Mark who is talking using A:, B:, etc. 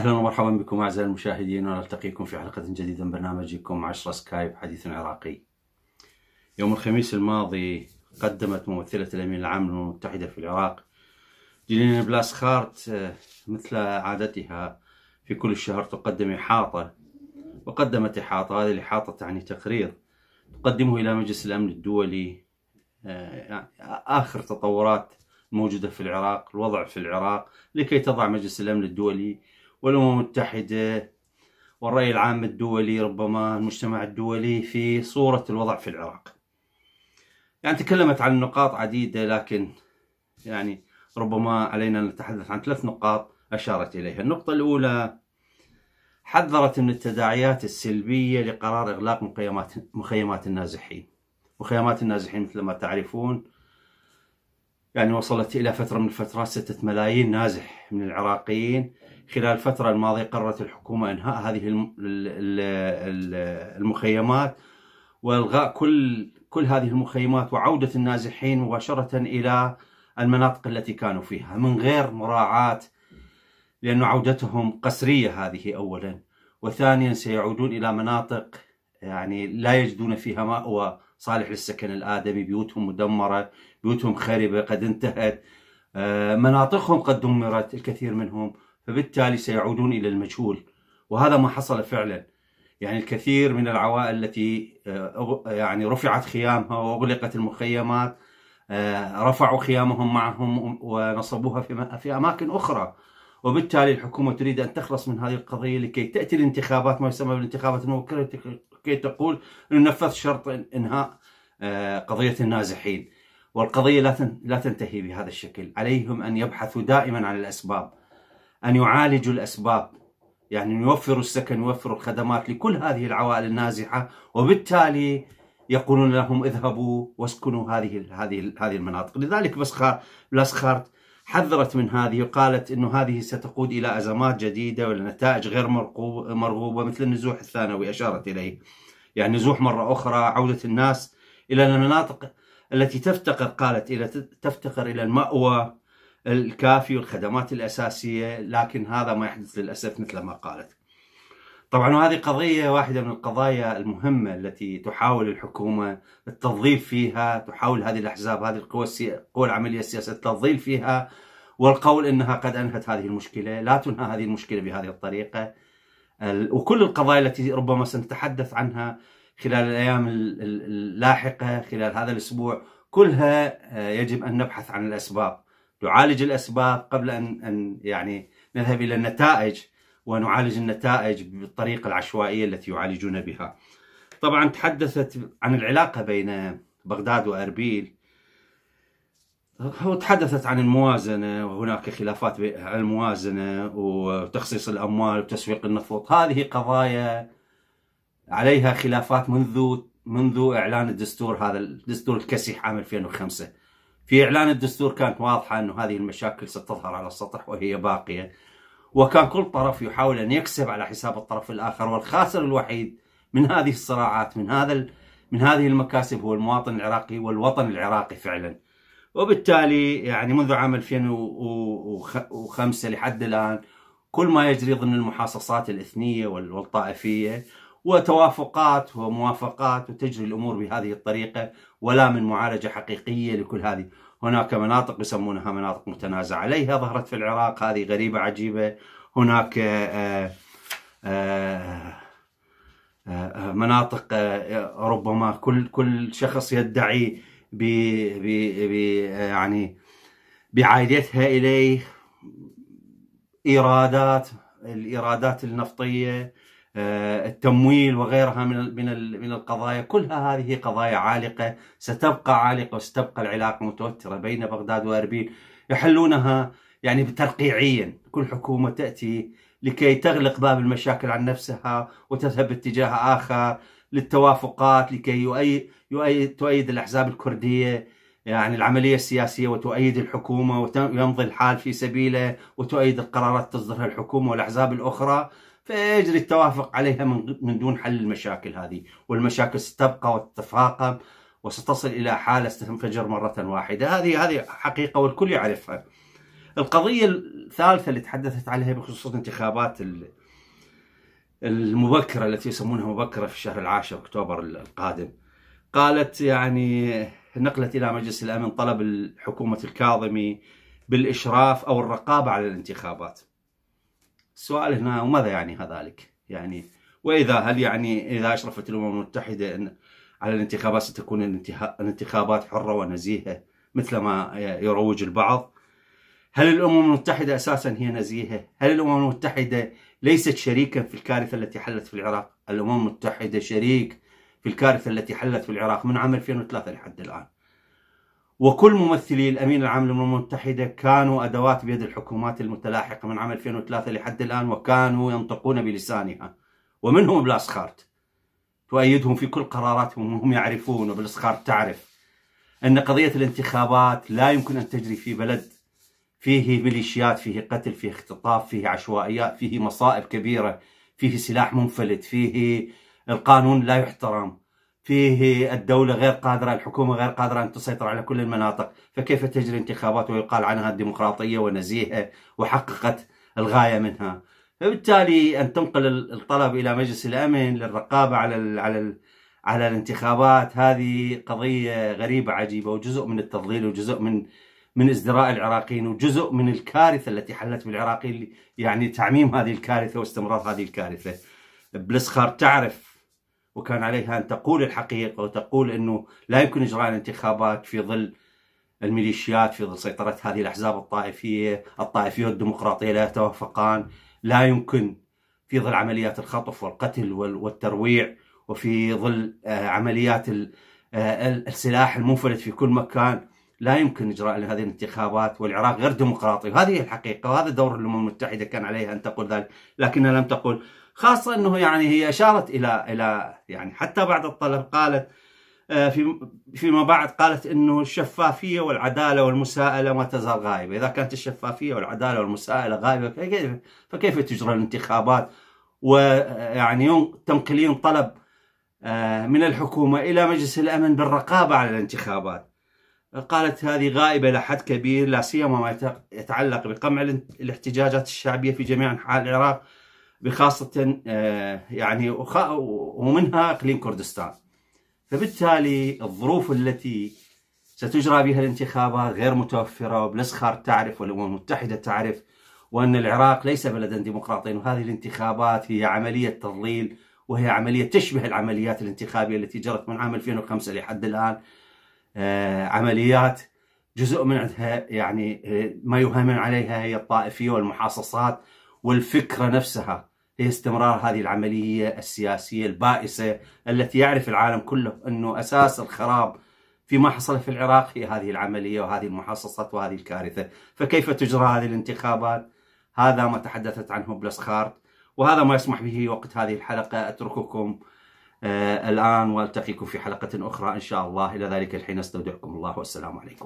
A: اهلا ومرحبا بكم اعزائي المشاهدين ونلتقيكم في حلقه جديده من برنامجكم 10 سكايب حديث عراقي. يوم الخميس الماضي قدمت ممثله الامين العام للامم المتحده في العراق جيلين بلاس خارت آه، مثل عادتها في كل شهر تقدم احاطه وقدمت احاطه هذه الاحاطه تعني تقرير تقدمه الى مجلس الامن الدولي آه، اخر تطورات موجوده في العراق الوضع في العراق لكي تضع مجلس الامن الدولي والأمم المتحدة والرأي العام الدولي ربما المجتمع الدولي في صورة الوضع في العراق يعني تكلمت عن نقاط عديدة لكن يعني ربما علينا أن نتحدث عن ثلاث نقاط أشارت إليها النقطة الأولى حذرت من التداعيات السلبية لقرار إغلاق مخيمات, مخيمات النازحين مخيمات النازحين مثل ما تعرفون يعني وصلت إلى فترة من الفترات ستة ملايين نازح من العراقيين خلال الفترة الماضية قررت الحكومة إنهاء هذه المخيمات وإلغاء كل كل هذه المخيمات وعودة النازحين مباشرة إلى المناطق التي كانوا فيها من غير مراعاة لأن عودتهم قسرية هذه أولا وثانيا سيعودون إلى مناطق يعني لا يجدون فيها مأوى صالح للسكن الآدمي بيوتهم مدمرة بيوتهم خربة قد انتهت آه، مناطقهم قد دمرت الكثير منهم فبالتالي سيعودون إلى المجهول وهذا ما حصل فعلا يعني الكثير من العوائل التي آه، يعني رفعت خيامها وأغلقت المخيمات آه، رفعوا خيامهم معهم ونصبوها في أماكن أخرى وبالتالي الحكومة تريد أن تخلص من هذه القضية لكي تأتي الانتخابات ما يسمى بالانتخابات المبكرة لكي تقول ننفذ شرط إنهاء آه، قضية النازحين والقضية لا تنتهي بهذا الشكل عليهم أن يبحثوا دائما عن الأسباب أن يعالجوا الأسباب يعني يوفروا السكن يوفروا الخدمات لكل هذه العوائل النازحة وبالتالي يقولون لهم اذهبوا واسكنوا هذه هذه هذه المناطق لذلك بلاسخارت حذرت من هذه وقالت انه هذه ستقود الى ازمات جديده ولنتائج غير مرغوبه مثل النزوح الثانوي اشارت اليه يعني نزوح مره اخرى عوده الناس الى المناطق التي تفتقر قالت الى تفتقر الى المأوى الكافي والخدمات الأساسية لكن هذا ما يحدث للأسف مثل ما قالت طبعا وهذه قضية واحدة من القضايا المهمة التي تحاول الحكومة التضليل فيها تحاول هذه الأحزاب هذه القوى القوى العملية السياسية التضليل فيها والقول أنها قد أنهت هذه المشكلة لا تنهى هذه المشكلة بهذه الطريقة وكل القضايا التي ربما سنتحدث عنها خلال الأيام اللاحقة خلال هذا الأسبوع كلها آه، يجب أن نبحث عن الأسباب نعالج الاسباب قبل ان ان يعني نذهب الى النتائج ونعالج النتائج بالطريقه العشوائيه التي يعالجون بها. طبعا تحدثت عن العلاقه بين بغداد واربيل وتحدثت عن الموازنه وهناك خلافات عن الموازنه وتخصيص الاموال وتسويق النفط، هذه قضايا عليها خلافات منذ منذ اعلان الدستور هذا الدستور الكسيح عام 2005 في إعلان الدستور كانت واضحة انه هذه المشاكل ستظهر على السطح وهي باقية وكان كل طرف يحاول أن يكسب على حساب الطرف الآخر والخاسر الوحيد من هذه الصراعات من هذا من هذه المكاسب هو المواطن العراقي والوطن العراقي فعلا وبالتالي يعني منذ عام 2005 لحد الآن كل ما يجري ضمن المحاصصات الإثنية والطائفية وتوافقات وموافقات وتجري الأمور بهذه الطريقة ولا من معالجة حقيقية لكل هذه هناك مناطق يسمونها مناطق متنازع عليها ظهرت في العراق هذه غريبة عجيبة هناك آه، آه، آه، مناطق ربما كل كل شخص يدعي ب يعني بعائدتها اليه ايرادات الايرادات النفطيه آه، التمويل وغيرها من من من القضايا كلها هذه قضايا عالقه ستبقى عالقه وستبقى العلاقه متوتره بين بغداد واربيل يحلونها يعني ترقيعيا كل حكومه تاتي لكي تغلق باب المشاكل عن نفسها وتذهب باتجاه اخر للتوافقات لكي يؤيد, يؤيد تؤيد الاحزاب الكرديه يعني العمليه السياسيه وتؤيد الحكومه ويمضي الحال في سبيله وتؤيد القرارات تصدرها الحكومه والاحزاب الاخرى فيجري التوافق عليها من دون حل المشاكل هذه والمشاكل ستبقى وتتفاقم وستصل إلى حالة ستنفجر مرة واحدة هذه هذه حقيقة والكل يعرفها القضية الثالثة اللي تحدثت عليها بخصوص انتخابات المبكرة التي يسمونها مبكرة في الشهر العاشر أكتوبر القادم قالت يعني نقلت إلى مجلس الأمن طلب حكومة الكاظمي بالإشراف أو الرقابة على الانتخابات السؤال هنا وماذا يعني ذلك؟ يعني واذا هل يعني اذا اشرفت الامم المتحده ان على الانتخابات ستكون الانتخابات حره ونزيهه مثل ما يروج البعض؟ هل الامم المتحده اساسا هي نزيهه؟ هل الامم المتحده ليست شريكا في الكارثه التي حلت في العراق؟ الامم المتحده شريك في الكارثه التي حلت في العراق من عام 2003 لحد الان. وكل ممثلي الامين العام للامم المتحده كانوا ادوات بيد الحكومات المتلاحقه من عام 2003 لحد الان وكانوا ينطقون بلسانها ومنهم بلاسخارت تؤيدهم في كل قراراتهم وهم يعرفون وبلاسخارت تعرف ان قضيه الانتخابات لا يمكن ان تجري في بلد فيه ميليشيات فيه قتل فيه اختطاف فيه عشوائيات فيه مصائب كبيره فيه سلاح منفلت فيه القانون لا يحترم فيه الدولة غير قادرة الحكومة غير قادرة أن تسيطر على كل المناطق فكيف تجري انتخابات ويقال عنها ديمقراطية ونزيهة وحققت الغاية منها فبالتالي أن تنقل الطلب إلى مجلس الأمن للرقابة على ال على ال على الانتخابات هذه قضية غريبة عجيبة وجزء من التضليل وجزء من من ازدراء العراقيين وجزء من الكارثة التي حلت بالعراقيين يعني تعميم هذه الكارثة واستمرار هذه الكارثة بلسخار تعرف وكان عليها أن تقول الحقيقة وتقول أنه لا يمكن إجراء الانتخابات في ظل الميليشيات في ظل سيطرة هذه الأحزاب الطائفية الطائفية والديمقراطية لا يتوافقان لا يمكن في ظل عمليات الخطف والقتل والترويع وفي ظل آه، عمليات آه، السلاح المنفلت في كل مكان لا يمكن إجراء هذه الانتخابات والعراق غير ديمقراطي وهذه هي الحقيقة وهذا دور الأمم المتحدة كان عليها أن تقول ذلك لكنها لم تقل خاصة أنه يعني هي أشارت إلى إلى يعني حتى بعد الطلب قالت آه، في فيما بعد قالت انه الشفافيه والعداله والمساءله ما تزال غائبه، اذا كانت الشفافيه والعداله والمساءله غائبه فكيف فكيف تجرى الانتخابات؟ ويعني تنقلين طلب آه، من الحكومه الى مجلس الامن بالرقابه على الانتخابات. قالت هذه غائبة إلى حد كبير لا سيما ما يتعلق بقمع الاحتجاجات الشعبية في جميع أنحاء العراق بخاصة آه، يعني ومنها إقليم كردستان فبالتالي الظروف التي ستجرى بها الانتخابات غير متوفرة وبلسخار تعرف والأمم المتحدة تعرف وأن العراق ليس بلدا ديمقراطيا وهذه الانتخابات هي عملية تضليل وهي عملية تشبه العمليات الانتخابية التي جرت من عام 2005 لحد الآن آه، عمليات جزء منها يعني آه، ما يهمن عليها هي الطائفية والمحاصصات والفكرة نفسها هي استمرار هذه العملية السياسية البائسة التي يعرف العالم كله أنه أساس الخراب فيما حصل في العراق هي هذه العملية وهذه المحاصصات وهذه الكارثة فكيف تجرى هذه الانتخابات هذا ما تحدثت عنه بلسخارت وهذا ما يسمح به وقت هذه الحلقة أترككم آه، الآن والتقيكم في حلقة أخرى إن شاء الله إلى ذلك الحين أستودعكم الله والسلام عليكم